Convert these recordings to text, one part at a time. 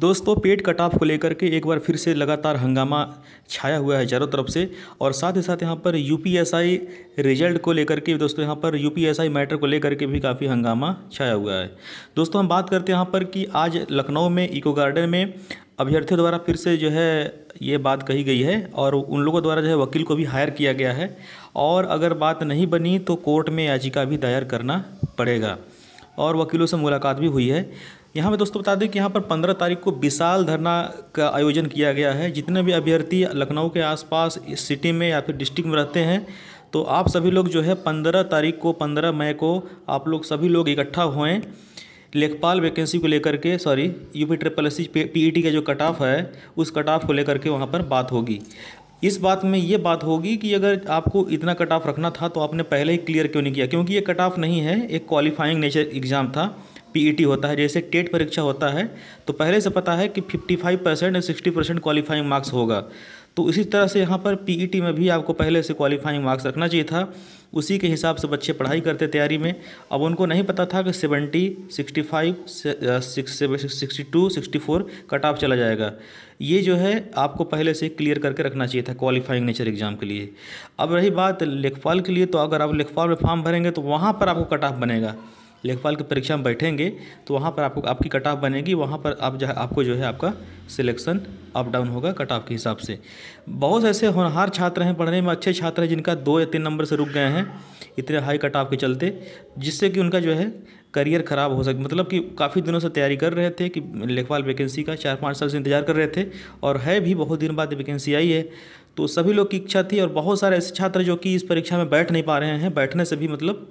दोस्तों पेट कटाव को लेकर के एक बार फिर से लगातार हंगामा छाया हुआ है चारों तरफ से और साथ ही साथ यहाँ पर यूपीएसआई रिजल्ट को लेकर के दोस्तों यहाँ पर यूपीएसआई मैटर को लेकर के भी काफ़ी हंगामा छाया हुआ है दोस्तों हम बात करते हैं यहाँ पर कि आज लखनऊ में इको गार्डन में अभ्यर्थियों द्वारा फिर से जो है ये बात कही गई है और उन लोगों द्वारा जो है वकील को भी हायर किया गया है और अगर बात नहीं बनी तो कोर्ट में याचिका भी दायर करना पड़ेगा और वकीलों से मुलाकात भी हुई है यहाँ पे दोस्तों बता दें कि यहाँ पर 15 तारीख को विशाल धरना का आयोजन किया गया है जितने भी अभ्यर्थी लखनऊ के आसपास इस सिटी में या फिर डिस्ट्रिक्ट में रहते हैं तो आप सभी लोग जो है 15 तारीख को 15 मई को आप लोग सभी लोग इकट्ठा हुए लेखपाल वैकेंसी को लेकर के sorry U P triple S C P का जो कट ऑफ है उस कट ऑफ को लेकर के वहाँ पर बात होगी इस बात में ये बात होगी कि अगर आपको इतना कट ऑफ रखना था तो आपने पहले ही क्लियर क्यों नहीं किया क्योंकि ये कट ऑफ नहीं है एक क्वालिफाइंग नेचर एग्ज़ाम था पीईटी e होता है जैसे टेट परीक्षा होता है तो पहले से पता है कि 55 परसेंट या सिक्सटी परसेंट क्वालिफाइंग मार्क्स होगा तो इसी तरह से यहाँ पर पीईटी e में भी आपको पहले से क्वालिफाइंग मार्क्स रखना चाहिए था उसी के हिसाब से बच्चे पढ़ाई करते तैयारी में अब उनको नहीं पता था कि seventy sixty five sixty two sixty four cut off चला जाएगा ये जो है आपको पहले से क्लियर करके रखना चाहिए था क्वालिफाइंग नेचर एग्ज़ाम के लिए अब रही बात लेखपाल के लिए तो अगर आप लेखपाल में फॉर्म भरेंगे तो वहाँ पर आपको कट ऑफ बनेगा लेखपाल की परीक्षा में बैठेंगे तो वहाँ पर आपको आपकी कट ऑफ बनेगी वहाँ पर आप जो है आपको जो है आपका सिलेक्शन अप डाउन होगा कट ऑफ के हिसाब से बहुत ऐसे होनहार छात्र हैं पढ़ने में अच्छे छात्र हैं जिनका दो या तीन नंबर से रुक गए हैं इतने हाई कट ऑफ के चलते जिससे कि उनका जो है करियर ख़राब हो सके मतलब कि काफ़ी दिनों से तैयारी कर रहे थे कि लेखपाल वैकेंसी का चार पाँच साल से इंतजार कर रहे थे और है भी बहुत दिन बाद वैकेंसी आई है तो सभी लोग की इच्छा थी और बहुत सारे ऐसे छात्र जो कि इस परीक्षा में बैठ नहीं पा रहे हैं बैठने से भी मतलब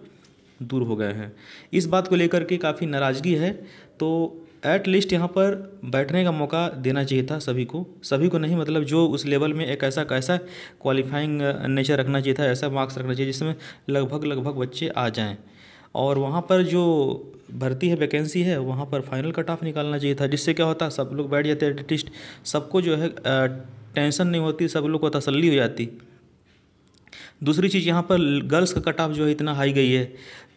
दूर हो गए हैं इस बात को लेकर के काफ़ी नाराज़गी है तो एट लीस्ट यहाँ पर बैठने का मौका देना चाहिए था सभी को सभी को नहीं मतलब जो उस लेवल में एक ऐसा कैसा क्वालिफाइंग नेचर रखना चाहिए था ऐसा मार्क्स रखना चाहिए जिसमें लगभग लगभग बच्चे आ जाएं और वहाँ पर जो भर्ती है वैकेंसी है वहाँ पर फाइनल कट ऑफ निकालना चाहिए था जिससे क्या होता सब लोग बैठ जाते एटलीस्ट सबको जो है टेंशन नहीं होती सब लोग को तसली हो जाती दूसरी चीज़ यहाँ पर गर्ल्स का कट ऑफ जो है इतना हाई गई है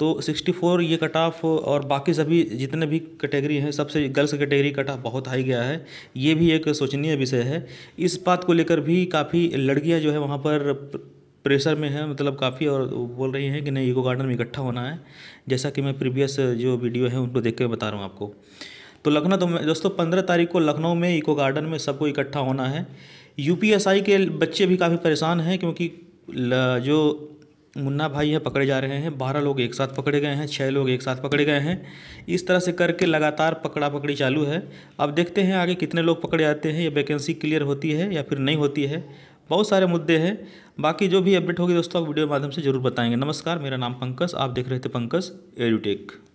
तो 64 ये कट ऑफ और बाकी सभी जितने भी कैटेगरी हैं सबसे गर्ल्स कैटेगरी कट ऑफ बहुत हाई गया है ये भी एक शोचनीय विषय है इस बात को लेकर भी काफ़ी लड़कियाँ जो है वहाँ पर प्रेशर में है मतलब काफ़ी और बोल रही हैं कि नहीं ईको गार्डन में इकट्ठा होना है जैसा कि मैं प्रीवियस जो वीडियो है उनको देख के बता रहा हूँ आपको तो लखनऊ तो दोस्तों पंद्रह तारीख को लखनऊ में इको गार्डन में सबको इकट्ठा होना है यूपीएसआई के बच्चे भी काफ़ी परेशान हैं क्योंकि जो मुन्ना भाई हैं पकड़े जा रहे हैं बारह लोग एक साथ पकड़े गए हैं छः लोग एक साथ पकड़े गए हैं इस तरह से करके लगातार पकड़ा पकड़ी चालू है अब देखते हैं आगे कितने लोग पकड़े जाते हैं ये वैकेंसी क्लियर होती है या फिर नहीं होती है बहुत सारे मुद्दे हैं बाकी जो भी अपडेट होगी दोस्तों आप वीडियो के माध्यम से जरूर बताएंगे नमस्कार मेरा नाम पंकज आप देख रहे थे पंकज एडूटेक